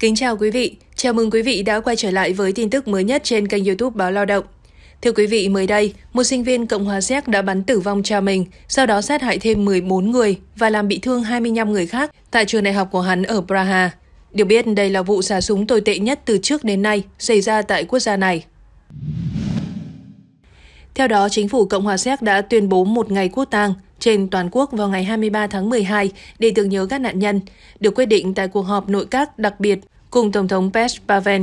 Kính chào quý vị, chào mừng quý vị đã quay trở lại với tin tức mới nhất trên kênh YouTube Báo Lao động. Thưa quý vị, mới đây, một sinh viên Cộng hòa Séc đã bắn tử vong cha mình, sau đó sát hại thêm 14 người và làm bị thương 25 người khác tại trường đại học của hắn ở Praha. Được biết, đây là vụ xả súng tồi tệ nhất từ trước đến nay xảy ra tại quốc gia này. Theo đó, chính phủ Cộng hòa Séc đã tuyên bố một ngày quốc tang trên toàn quốc vào ngày 23 tháng 12 để tưởng nhớ các nạn nhân, được quyết định tại cuộc họp nội các đặc biệt cùng Tổng thống Pes Pavel.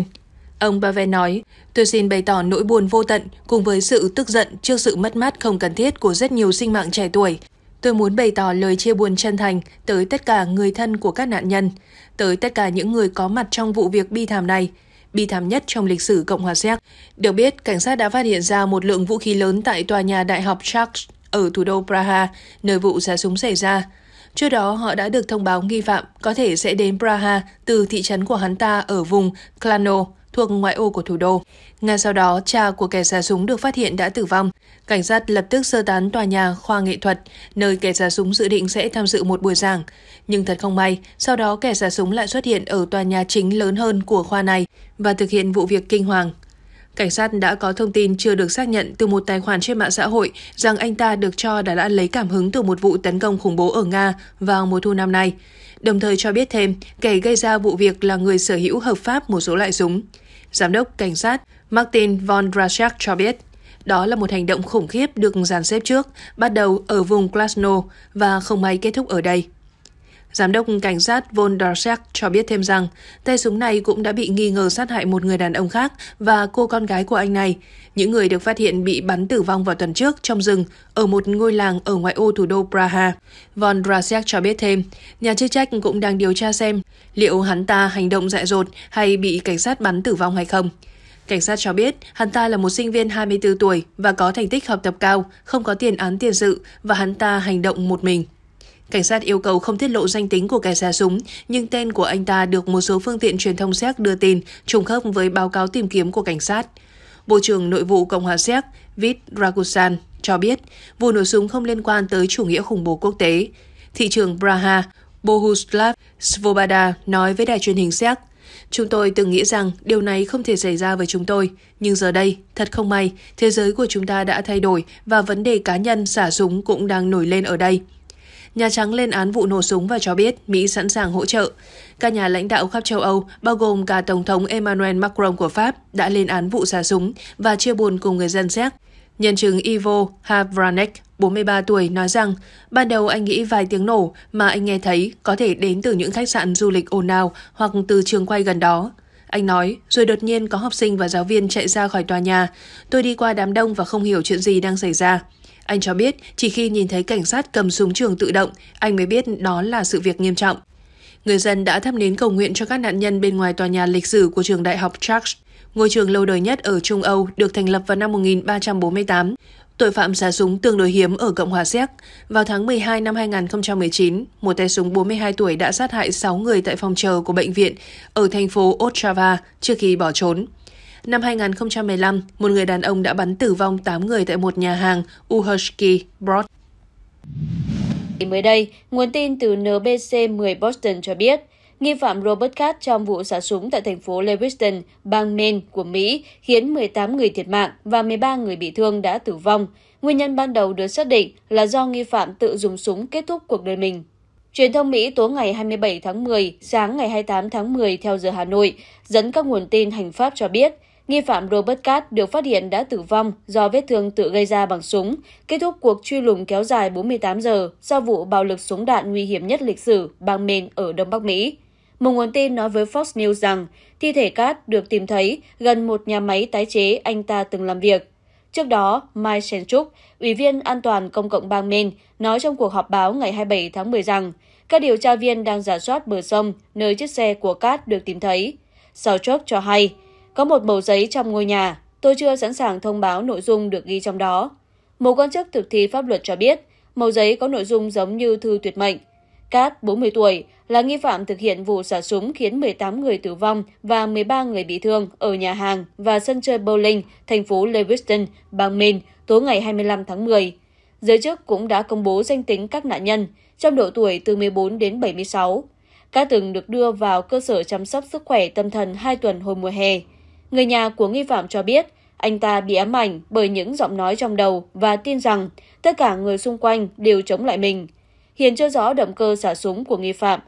Ông Pavel nói, tôi xin bày tỏ nỗi buồn vô tận cùng với sự tức giận trước sự mất mát không cần thiết của rất nhiều sinh mạng trẻ tuổi. Tôi muốn bày tỏ lời chia buồn chân thành tới tất cả người thân của các nạn nhân, tới tất cả những người có mặt trong vụ việc bi thảm này, bi thảm nhất trong lịch sử Cộng hòa Séc. Được biết, cảnh sát đã phát hiện ra một lượng vũ khí lớn tại tòa nhà Đại học Charles ở thủ đô Praha, nơi vụ xả súng xảy ra. Trước đó, họ đã được thông báo nghi phạm có thể sẽ đến Praha từ thị trấn của hắn ta ở vùng Klano, thuộc ngoại ô của thủ đô. Ngay sau đó, cha của kẻ xả súng được phát hiện đã tử vong. Cảnh sát lập tức sơ tán tòa nhà khoa nghệ thuật, nơi kẻ xả súng dự định sẽ tham dự một buổi giảng. Nhưng thật không may, sau đó kẻ xả súng lại xuất hiện ở tòa nhà chính lớn hơn của khoa này và thực hiện vụ việc kinh hoàng cảnh sát đã có thông tin chưa được xác nhận từ một tài khoản trên mạng xã hội rằng anh ta được cho đã đã lấy cảm hứng từ một vụ tấn công khủng bố ở Nga vào mùa thu năm nay, đồng thời cho biết thêm kẻ gây ra vụ việc là người sở hữu hợp pháp một số loại súng. Giám đốc cảnh sát Martin von Drashak cho biết, đó là một hành động khủng khiếp được dàn xếp trước, bắt đầu ở vùng Klasno và không may kết thúc ở đây. Giám đốc cảnh sát Von Dorsak cho biết thêm rằng tay súng này cũng đã bị nghi ngờ sát hại một người đàn ông khác và cô con gái của anh này. Những người được phát hiện bị bắn tử vong vào tuần trước trong rừng ở một ngôi làng ở ngoại ô thủ đô Praha. Von Dorsak cho biết thêm, nhà chức trách cũng đang điều tra xem liệu hắn ta hành động dại dột hay bị cảnh sát bắn tử vong hay không. Cảnh sát cho biết hắn ta là một sinh viên 24 tuổi và có thành tích học tập cao, không có tiền án tiền sự và hắn ta hành động một mình. Cảnh sát yêu cầu không tiết lộ danh tính của kẻ xả súng, nhưng tên của anh ta được một số phương tiện truyền thông Séc đưa tin trùng khớp với báo cáo tìm kiếm của cảnh sát. Bộ trưởng Nội vụ Cộng hòa Séc Vít Rakusan cho biết vụ nổ súng không liên quan tới chủ nghĩa khủng bố quốc tế. Thị trưởng Braha Bohuslav Svoboda nói với đài truyền hình Séc, Chúng tôi từng nghĩ rằng điều này không thể xảy ra với chúng tôi, nhưng giờ đây, thật không may, thế giới của chúng ta đã thay đổi và vấn đề cá nhân xả súng cũng đang nổi lên ở đây. Nhà Trắng lên án vụ nổ súng và cho biết Mỹ sẵn sàng hỗ trợ. Các nhà lãnh đạo khắp châu Âu, bao gồm cả Tổng thống Emmanuel Macron của Pháp, đã lên án vụ xả súng và chia buồn cùng người dân Séc. Nhân chứng Ivo Havranek, 43 tuổi, nói rằng ban đầu anh nghĩ vài tiếng nổ mà anh nghe thấy có thể đến từ những khách sạn du lịch ồn ào hoặc từ trường quay gần đó. Anh nói, rồi đột nhiên có học sinh và giáo viên chạy ra khỏi tòa nhà. Tôi đi qua đám đông và không hiểu chuyện gì đang xảy ra. Anh cho biết chỉ khi nhìn thấy cảnh sát cầm súng trường tự động, anh mới biết đó là sự việc nghiêm trọng. Người dân đã thắp nến cầu nguyện cho các nạn nhân bên ngoài tòa nhà lịch sử của trường đại học Charles, ngôi trường lâu đời nhất ở Trung Âu được thành lập vào năm 1348. Tội phạm xả súng tương đối hiếm ở Cộng hòa Séc. Vào tháng 12 năm 2019, một tay súng 42 tuổi đã sát hại 6 người tại phòng chờ của bệnh viện ở thành phố Ostrava trước khi bỏ trốn năm 2015, một người đàn ông đã bắn tử vong 8 người tại một nhà hàng Uhersky Broad. Mới đây, nguồn tin từ NBC10 Boston cho biết, nghi phạm Robert Katz trong vụ xả súng tại thành phố Lewiston, bang Maine của Mỹ khiến 18 người thiệt mạng và 13 người bị thương đã tử vong. Nguyên nhân ban đầu được xác định là do nghi phạm tự dùng súng kết thúc cuộc đời mình. Truyền thông Mỹ tối ngày 27 tháng 10, sáng ngày 28 tháng 10 theo giờ Hà Nội, dẫn các nguồn tin hành pháp cho biết, Nghi phạm Robert Cat được phát hiện đã tử vong do vết thương tự gây ra bằng súng, kết thúc cuộc truy lùng kéo dài 48 giờ sau vụ bạo lực súng đạn nguy hiểm nhất lịch sử bang Maine ở Đông Bắc Mỹ. Một nguồn tin nói với Fox News rằng thi thể Cat được tìm thấy gần một nhà máy tái chế anh ta từng làm việc. Trước đó, Mike Senchuk, Ủy viên An toàn Công cộng bang Maine, nói trong cuộc họp báo ngày 27 tháng 10 rằng các điều tra viên đang giả soát bờ sông nơi chiếc xe của Cat được tìm thấy. chốt cho hay, có một mẩu giấy trong ngôi nhà, tôi chưa sẵn sàng thông báo nội dung được ghi trong đó. Một quan chức thực thi pháp luật cho biết, mẩu giấy có nội dung giống như thư tuyệt mệnh. Cát, 40 tuổi, là nghi phạm thực hiện vụ xả súng khiến 18 người tử vong và 13 người bị thương ở nhà hàng và sân chơi bowling thành phố Lewiston, bang Maine, tối ngày 25 tháng 10. Giới chức cũng đã công bố danh tính các nạn nhân trong độ tuổi từ 14 đến 76. Cát từng được đưa vào cơ sở chăm sóc sức khỏe tâm thần 2 tuần hồi mùa hè. Người nhà của nghi phạm cho biết anh ta bị ám ảnh bởi những giọng nói trong đầu và tin rằng tất cả người xung quanh đều chống lại mình. Hiện chưa rõ động cơ xả súng của nghi phạm.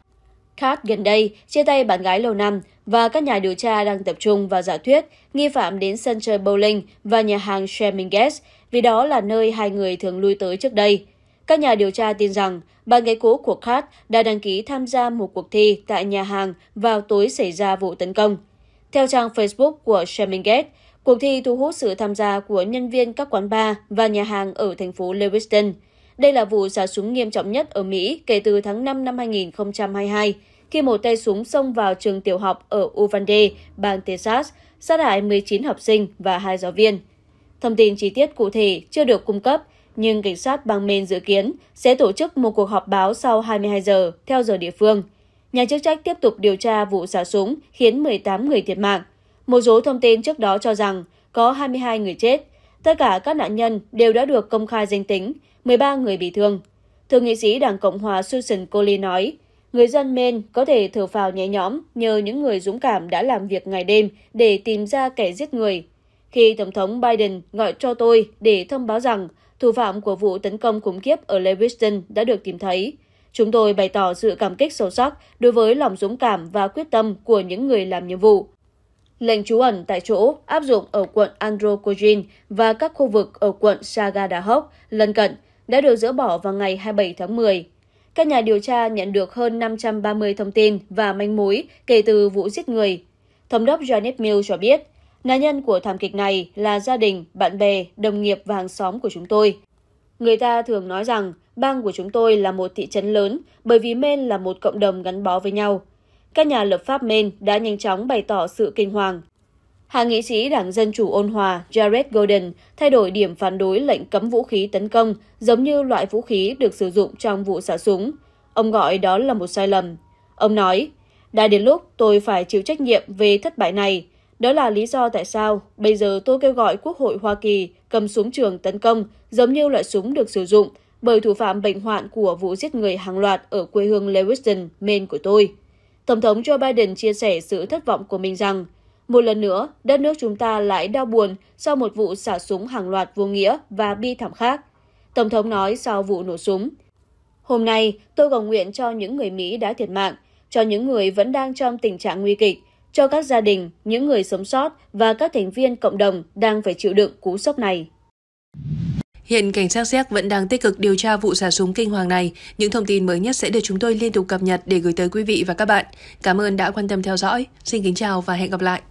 Kat gần đây chia tay bạn gái lâu năm và các nhà điều tra đang tập trung vào giả thuyết nghi phạm đến sân chơi bowling và nhà hàng Sherminges vì đó là nơi hai người thường lui tới trước đây. Các nhà điều tra tin rằng bạn gái cũ của Kat đã đăng ký tham gia một cuộc thi tại nhà hàng vào tối xảy ra vụ tấn công. Theo trang Facebook của Sherman Gate, cuộc thi thu hút sự tham gia của nhân viên các quán bar và nhà hàng ở thành phố Lewiston. Đây là vụ xả súng nghiêm trọng nhất ở Mỹ kể từ tháng 5 năm 2022, khi một tay súng xông vào trường tiểu học ở Uvalde, bang Texas, sát hại 19 học sinh và hai giáo viên. Thông tin chi tiết cụ thể chưa được cung cấp, nhưng cảnh sát bang Maine dự kiến sẽ tổ chức một cuộc họp báo sau 22 giờ theo giờ địa phương – Nhà chức trách tiếp tục điều tra vụ xả súng khiến 18 người thiệt mạng. Một số thông tin trước đó cho rằng có 22 người chết. Tất cả các nạn nhân đều đã được công khai danh tính, 13 người bị thương. Thượng nghị sĩ Đảng Cộng hòa Susan Coley nói, người dân Maine có thể thở phào nhẹ nhõm nhờ những người dũng cảm đã làm việc ngày đêm để tìm ra kẻ giết người. Khi Tổng thống Biden gọi cho tôi để thông báo rằng thủ phạm của vụ tấn công khủng khiếp ở Lewiston đã được tìm thấy, Chúng tôi bày tỏ sự cảm kích sâu sắc đối với lòng dũng cảm và quyết tâm của những người làm nhiệm vụ. Lệnh trú ẩn tại chỗ áp dụng ở quận Androkojin và các khu vực ở quận Sagadahok lân cận đã được dỡ bỏ vào ngày 27 tháng 10. Các nhà điều tra nhận được hơn 530 thông tin và manh mối kể từ vụ giết người. Thống đốc Janet Mill cho biết, nạn nhân của thảm kịch này là gia đình, bạn bè, đồng nghiệp và hàng xóm của chúng tôi. Người ta thường nói rằng bang của chúng tôi là một thị trấn lớn bởi vì Maine là một cộng đồng gắn bó với nhau. Các nhà lập pháp Maine đã nhanh chóng bày tỏ sự kinh hoàng. Hạ nghị sĩ Đảng Dân Chủ ôn hòa Jared Golden thay đổi điểm phản đối lệnh cấm vũ khí tấn công giống như loại vũ khí được sử dụng trong vụ xả súng. Ông gọi đó là một sai lầm. Ông nói, đã đến lúc tôi phải chịu trách nhiệm về thất bại này. Đó là lý do tại sao bây giờ tôi kêu gọi Quốc hội Hoa Kỳ cầm súng trường tấn công giống như loại súng được sử dụng bởi thủ phạm bệnh hoạn của vụ giết người hàng loạt ở quê hương Lewiston, Maine của tôi. Tổng thống Joe Biden chia sẻ sự thất vọng của mình rằng, một lần nữa, đất nước chúng ta lại đau buồn sau một vụ xả súng hàng loạt vô nghĩa và bi thảm khác. Tổng thống nói sau vụ nổ súng. Hôm nay, tôi cầu nguyện cho những người Mỹ đã thiệt mạng, cho những người vẫn đang trong tình trạng nguy kịch, cho các gia đình, những người sống sót và các thành viên cộng đồng đang phải chịu đựng cú sốc này. Hiện cảnh sát Séc vẫn đang tích cực điều tra vụ xả súng kinh hoàng này. Những thông tin mới nhất sẽ được chúng tôi liên tục cập nhật để gửi tới quý vị và các bạn. Cảm ơn đã quan tâm theo dõi. Xin kính chào và hẹn gặp lại.